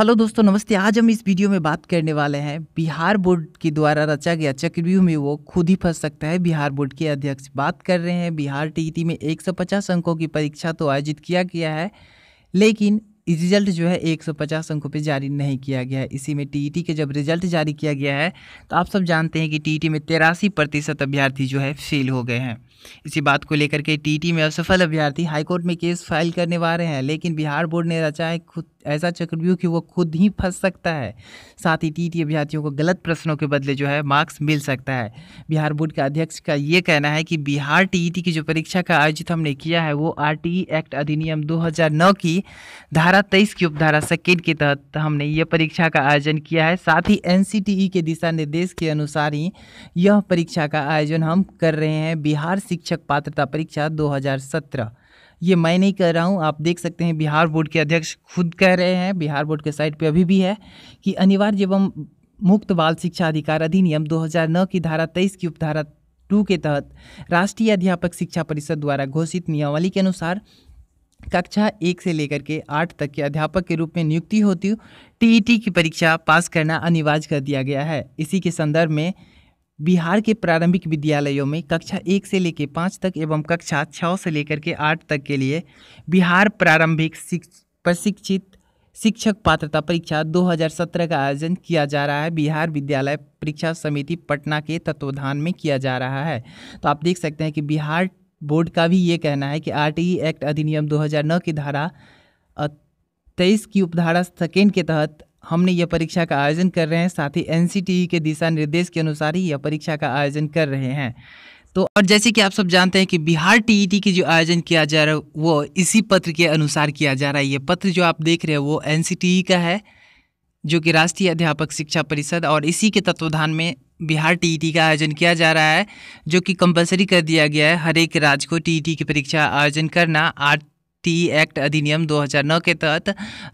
hello दोस्तों नमस्ते आज हम इस वीडियो में बात करने वाले हैं बिहार बोर्ड के द्वारा रचा गया चक्रव्यूह में वो खुद ही फंस सकता है बिहार बोर्ड के अध्यक्ष बात कर रहे हैं बिहार टीईटी में 150 अंकों की परीक्षा तो आयोजित किया गया है लेकिन रिजल्ट जो है 150 अंकों पे जारी नहीं किया गया है इसी में टीईटी के जब रिजल्ट जारी किया गया है तो आप सब जानते हैं कि टीईटी में तिरासी प्रतिशत अभ्यर्थी जो है फेल हो गए हैं इसी बात को लेकर के टीटी में असफल अभ्यर्थी हाईकोर्ट में केस फाइल करने वाले हैं लेकिन बिहार बोर्ड ने रचा है खुद ऐसा चक्रव्यूह कि वो खुद ही फंस सकता है साथ ही टीटी अभ्यर्थियों को गलत प्रश्नों के बदले जो है मार्क्स मिल सकता है बिहार बोर्ड के अध्यक्ष का ये कहना है कि बिहार टीईटी की जो परीक्षा का आयोजित हमने किया है वो ई एक्ट अधिनियम नौ की धारा तेईस की उपधारा सेकेंड के तहत हमने ये परीक्षा का आयोजन किया है साथ ही एन के दिशा निर्देश के अनुसार ही यह परीक्षा का आयोजन हम कर रहे हैं बिहार शिक्षक पात्रता परीक्षा 2017 ये मैं नहीं कह रहा हूँ आप देख सकते हैं बिहार बोर्ड के अध्यक्ष खुद कह रहे हैं बिहार बोर्ड के साइट पे अभी भी है कि अनिवार्य एवं मुक्त बाल शिक्षा अधिकार अधिनियम 2009 की धारा 23 की उपधारा टू के तहत राष्ट्रीय अध्यापक शिक्षा परिषद द्वारा घोषित नियमावली के अनुसार कक्षा एक से लेकर के आठ तक के अध्यापक के रूप में नियुक्ति होती टीईटी की परीक्षा पास करना अनिवार्य कर दिया गया है इसी के संदर्भ में बिहार के प्रारंभिक विद्यालयों में कक्षा एक से लेकर पाँच तक एवं कक्षा छः से लेकर के आठ तक के लिए बिहार प्रारंभिक प्रशिक्षित शिक्षक पात्रता परीक्षा 2017 का आयोजन किया जा रहा है बिहार विद्यालय परीक्षा समिति पटना के तत्वाधान में किया जा रहा है तो आप देख सकते हैं कि बिहार बोर्ड का भी ये कहना है कि आर एक्ट अधिनियम 2009 की धारा तेईस की उपधारा सेकेंड के तहत हमने यह परीक्षा का आयोजन कर रहे हैं साथ ही एन के दिशा निर्देश के अनुसार ही यह परीक्षा का आयोजन कर रहे हैं तो और जैसे कि आप सब जानते हैं कि बिहार टीईटी की जो आयोजन किया जा रहा है वो इसी पत्र के अनुसार किया जा रहा है ये पत्र जो आप देख रहे हैं वो एन का है जो कि राष्ट्रीय अध्यापक शिक्षा परिषद और इसी के तत्वाधान में बिहार टीईटी का आयोजन किया जा रहा है जो कि कंपलसरी कर दिया गया है हर एक राज्य को टीईटी की परीक्षा आयोजन करना आठ टी एक्ट अधिनियम 2009 के तहत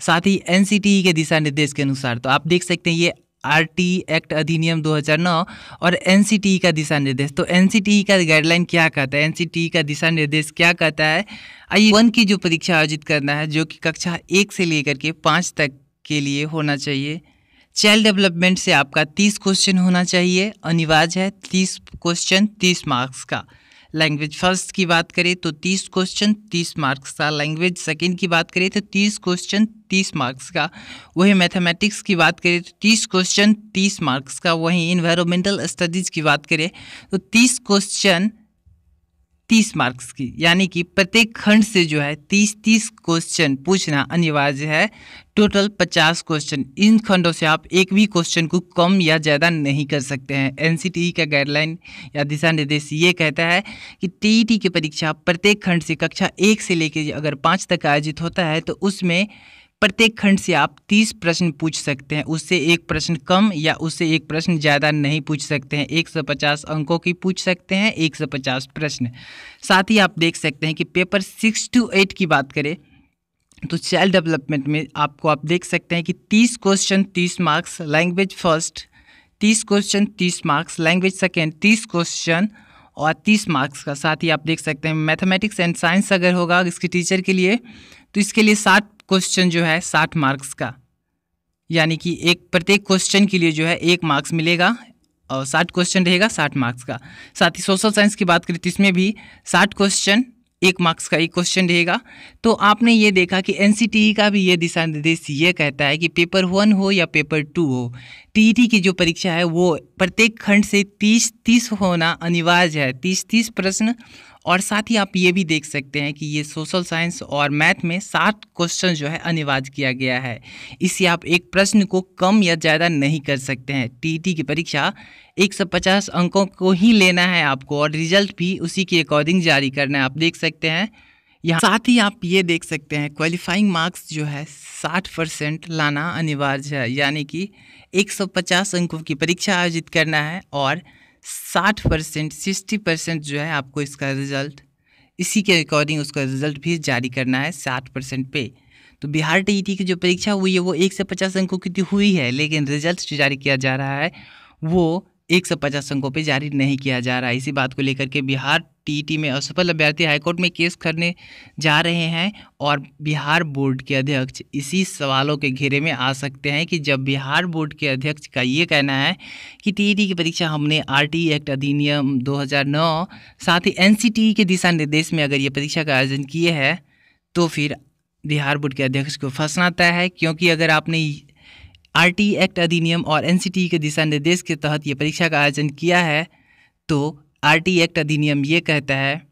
साथ ही एन e के दिशा निर्देश के अनुसार तो आप देख सकते हैं ये आर टी एक्ट अधिनियम 2009 और एन e का दिशा निर्देश तो एन e का गाइडलाइन क्या कहता है एन का दिशा निर्देश क्या कहता है आई वन की जो परीक्षा आयोजित करना है जो कि कक्षा एक से लेकर के पाँच तक के लिए होना चाहिए चाइल्ड डेवलपमेंट से आपका तीस क्वेश्चन होना चाहिए अनिवार्य है तीस क्वेश्चन तीस मार्क्स का लैंग्वेज फर्स्ट की बात करें तो तीस क्वेश्चन तीस मार्क्स का लैंग्वेज सेकेंड की बात करें तो तीस क्वेश्चन तीस मार्क्स का वहीं मैथमेटिक्स की बात करें तो तीस क्वेश्चन तीस मार्क्स का वहीं इन्वायरमेंटल स्टडीज़ की बात करें तो तीस क्वेश्चन तीस मार्क्स की यानी कि प्रत्येक खंड से जो है तीस तीस क्वेश्चन पूछना अनिवार्य है टोटल पचास क्वेश्चन इन खंडों से आप एक भी क्वेश्चन को कम या ज़्यादा नहीं कर सकते हैं एन e का गाइडलाइन या दिशा निर्देश ये कहता है कि टी e की परीक्षा प्रत्येक खंड से कक्षा एक से लेकर अगर पाँच तक आयोजित होता है तो उसमें प्रत्येक खंड से आप तीस प्रश्न पूछ सकते हैं उससे एक प्रश्न कम या उससे एक प्रश्न ज़्यादा नहीं पूछ सकते हैं एक सौ पचास अंकों की पूछ सकते हैं एक सौ पचास प्रश्न साथ ही आप देख सकते हैं कि पेपर सिक्स टू एट की बात करें तो चाइल्ड डेवलपमेंट में आपको आप देख सकते हैं कि तीस क्वेश्चन तीस मार्क्स लैंग्वेज फर्स्ट तीस क्वेश्चन तीस मार्क्स लैंग्वेज सेकेंड तीस क्वेश्चन और तीस मार्क्स का साथ ही आप देख सकते हैं मैथमेटिक्स एंड साइंस अगर होगा इसके टीचर के लिए तो इसके लिए सात क्वेश्चन जो है साठ मार्क्स का यानी कि एक प्रत्येक क्वेश्चन के लिए जो है एक मार्क्स मिलेगा और साठ क्वेश्चन रहेगा साठ मार्क्स का साथ ही सोशल साइंस की बात करें तो इसमें भी साठ क्वेश्चन एक मार्क्स का एक क्वेश्चन रहेगा तो आपने ये देखा कि एन e का भी ये दिशा निर्देश ये कहता है कि पेपर वन हो या पेपर टू हो टी e की जो परीक्षा है वो प्रत्येक खंड से तीस तीस होना अनिवार्य है तीस तीस प्रश्न और साथ ही आप ये भी देख सकते हैं कि ये सोशल साइंस और मैथ में सात क्वेश्चन जो है अनिवार्य किया गया है इससे आप एक प्रश्न को कम या ज़्यादा नहीं कर सकते हैं टी e की परीक्षा 150 अंकों को ही लेना है आपको और रिजल्ट भी उसी के अकॉर्डिंग जारी करना है आप देख सकते हैं यहाँ साथ ही आप ये देख सकते हैं क्वालिफाइंग मार्क्स जो है 60 परसेंट लाना अनिवार्य है यानी कि 150 अंकों की परीक्षा आयोजित करना है और साठ परसेंट सिक्सटी परसेंट जो है आपको इसका रिज़ल्ट इसी के अकॉर्डिंग उसका रिज़ल्ट भी जारी करना है साठ परसेंट पे तो बिहार टी की जो परीक्षा हुई है वो एक से पचास अंकों की तो हुई है लेकिन रिजल्ट जो जारी किया जा रहा है वो एक सौ पचास अंकों पर जारी नहीं किया जा रहा है इसी बात को लेकर के बिहार टीटी में असफल अभ्यर्थी हाईकोर्ट में केस करने जा रहे हैं और बिहार बोर्ड के अध्यक्ष इसी सवालों के घेरे में आ सकते हैं कि जब बिहार बोर्ड के अध्यक्ष का ये कहना है कि टीटी की परीक्षा हमने आरटीई एक्ट अधिनियम 2009 साथ ही एनसीटीई के दिशा निर्देश में अगर ये परीक्षा का आयोजन किए हैं तो फिर बिहार बोर्ड के अध्यक्ष को फंसना तय है क्योंकि अगर आपने आरटी एक्ट अधिनियम और एनसीटी के दिशा निर्देश के तहत ये परीक्षा का आयोजन किया है तो आरटी एक्ट अधिनियम ये कहता है